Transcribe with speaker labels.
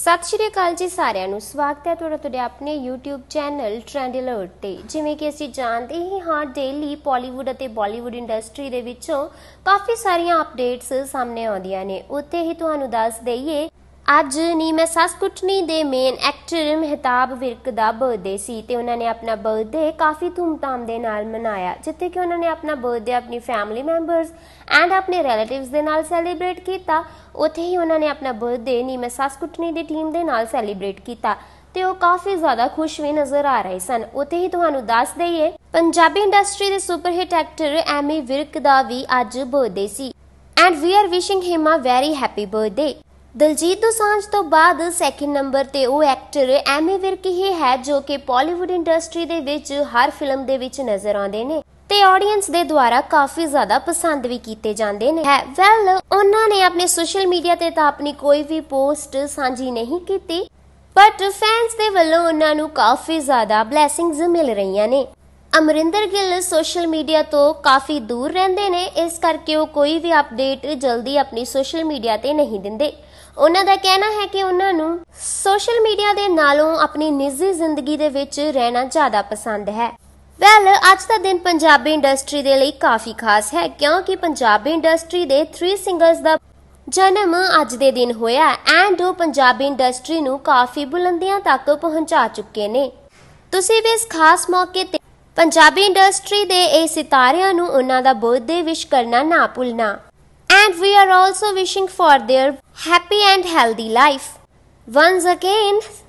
Speaker 1: ਸਤਿ ਸ਼੍ਰੀ ਅਕਾਲ ਜੀ ਸਾਰਿਆਂ ਨੂੰ ਸਵਾਗਤ ਹੈ ਤੁਹਾਡਾ ਤੁਹਾਡੇ ਆਪਣੇ YouTube ਚੈਨਲ ਟ੍ਰੈਂਡ ਅਲਰਟ ਤੇ ਜਿਵੇਂ ਕਿ ਅਸੀਂ ਜਾਣਦੇ ਹੀ ਹਾਂ ਡੇਲੀ ਪਾਲੀਵੁੱਡ ਅਤੇ ਬਾਲੀਵੁੱਡ ਇੰਡਸਟਰੀ ਦੇ ਵਿੱਚੋਂ ਕਾਫੀ ਸਾਰੀਆਂ ਅਪਡੇਟਸ ਸਾਹਮਣੇ ਆਉਂਦੀਆਂ ਨੇ ਉੱਥੇ ਹੀ ਤੁਹਾਨੂੰ ਦੱਸ ਦਈਏ ਅੱਜ ਨੀ ਮੈਂ ਦੇ ਮੇਨ ਐਕਟਰ ਮਹਿਤਾਬ ਵਿਰਕ ਦਾ ਬਰਥਡੇ ਸੀ ਤੇ ਉਹਨਾਂ ਨੇ ਆਪਣਾ ਬਰਥਡੇ ਕਾਫੀ ਧੂਮਧਾਮ ਦੇ ਨਾਲ ਮਨਾਇਆ ਜਿੱਥੇ ਕਿ ਉਹਨਾਂ ਨੇ ਆਪਣਾ ਬਰਥਡੇ ਆਪਣੀ ਫੈਮਿਲੀ ਮੈਂਬਰਸ ਐਂਡ ਆਪਣੇ ਰਿਲੇਟਿਵਸ ਦੇ ਨਾਲ ਸੈਲੀਬ੍ਰੇਟ ਕੀਤਾ ਉੱਥੇ ਹੀ ਉਹਨਾਂ ਨੇ ਆਪਣਾ ਬਰਥਡੇ ਨੀ ਮੈਂ ਦੀ ਟੀਮ ਦੇ ਨਾਲ ਸੈਲੀਬ੍ਰੇਟ ਕੀਤਾ ਤੇ ਉਹ ਕਾਫੀ ਜ਼ਿਆਦਾ ਖੁਸ਼ ਵੀ ਨਜ਼ਰ ਆ ਰਹੇ ਸਨ ਉੱਥੇ ਹੀ ਤੁਹਾਨੂੰ ਦੱਸ ਦਈਏ ਪੰਜਾਬੀ ਇੰਡਸਟਰੀ ਦੇ super hit actor Ammy Virk ਦਾ ਵੀ ਅੱਜ ਬਰਥਡੇ ਸੀ and we are wishing him a very happy birthday Diljit Dosanjh ਤੋਂ ਬਾਅਦ ਸੈਕਿੰਡ ਨੰਬਰ ਤੇ ਉਹ ਐਕਟਰ ਐਮੀ ਵਿਰਕ ਹੀ ਹੈ ਜੋ ਕਿ ਪਾਲੀਵੁੱਡ ਇੰਡਸਟਰੀ ਦੇ ਵਿੱਚ ਹਰ ਫਿਲਮ ਦੇ ਵਿੱਚ ਨਜ਼ਰ ਆਉਂਦੇ ਨੇ ਤੇ ਆਡੀਅנס ਦੇ ਦੁਆਰਾ ਕਾਫੀ ਜ਼ਿਆਦਾ ਪਸੰਦ ਵੀ ਕੀਤੇ ਜਾਂਦੇ ਨੇ ਹੈ ਵੈਲ ਉਹਨਾਂ ਨੇ ਆਪਣੇ ਸੋਸ਼ਲ ਮੀਡੀਆ ਤੇ ਤਾਂ ਆਪਣੀ ਕੋਈ ਵੀ ਪੋਸਟ ਸਾਂਝੀ ਨਹੀਂ ਕੀਤੀ ਬਟ ਫੈਨਸ ਦੇ ਵੱਲੋਂ ਉਹਨਾਂ ਨੂੰ ਕਾਫੀ ਜ਼ਿਆਦਾ ਬਲੇਸਿੰਗਸ ਮਿਲ ਰਹੀਆਂ ਨੇ ਅਮਰਿੰਦਰ ਗਿੱਲ ਸੋਸ਼ਲ ਮੀਡੀਆ ਤੋਂ ਕਾਫੀ ਦੂਰ ਰਹਿੰਦੇ ਨੇ ਇਸ ਕਰਕੇ ਉਹ ਕੋਈ ਵੀ ਅਪਡੇਟ ਜਲਦੀ ਆਪਣੀ ਸੋਸ਼ਲ ਮੀਡੀਆ ਤੇ ਨਹੀਂ ਦਿੰਦੇ ਉਹਨਾਂ ਦਾ ਕਹਿਣਾ ਹੈ ਕਿ ਉਹਨਾਂ ਨੂੰ ਸੋਸ਼ਲ ਮੀਡੀਆ ਦੇ ਨਾਲੋਂ ਆਪਣੀ ਨਿੱਜੀ ਜ਼ਿੰਦਗੀ ਦੇ ਵਿੱਚ ਰਹਿਣਾ ਜ਼ਿਆਦਾ ਪਸੰਦ ਹੈ ਵੈਲ ਅੱਜ ਦਾ ਦਿਨ ਪੰਜਾਬੀ ਇੰਡਸਟਰੀ ਦੇ ਲਈ ਕਾਫੀ ਖਾਸ ਹੈ ਕਿਉਂਕਿ ਪੰਜਾਬੀ ਇੰਡਸਟਰੀ ਦੇ 3 ਸਿੰਗਰਸ ਦਾ ਜਨਮ ਅੱਜ ਦੇ ਦਿਨ ਹੋਇਆ ਐਂਡ ਉਹ ਪੰਜਾਬੀ ਇੰਡਸਟਰੀ ਨੂੰ ਕਾਫੀ ਬੁਲੰਦੀਆਂ ਤੱਕ ਪਹੁੰਚਾ ਚੁੱਕੇ ਨੇ ਤੁਸੀਂ ਵੀ ਇਸ ਖਾਸ ਮੌਕੇ ਤੇ ਪੰਜਾਬੀ ਇੰਡਸਟਰੀ ਦੇ ਇਹ ਸਿਤਾਰਿਆਂ ਨੂੰ ਉਹਨਾਂ ਦਾ ਬਰਥਡੇ ਵਿਸ਼ ਕਰਨਾ ਨਾ ਭੁੱਲਣਾ and we are also wishing for their happy and healthy life. Once again,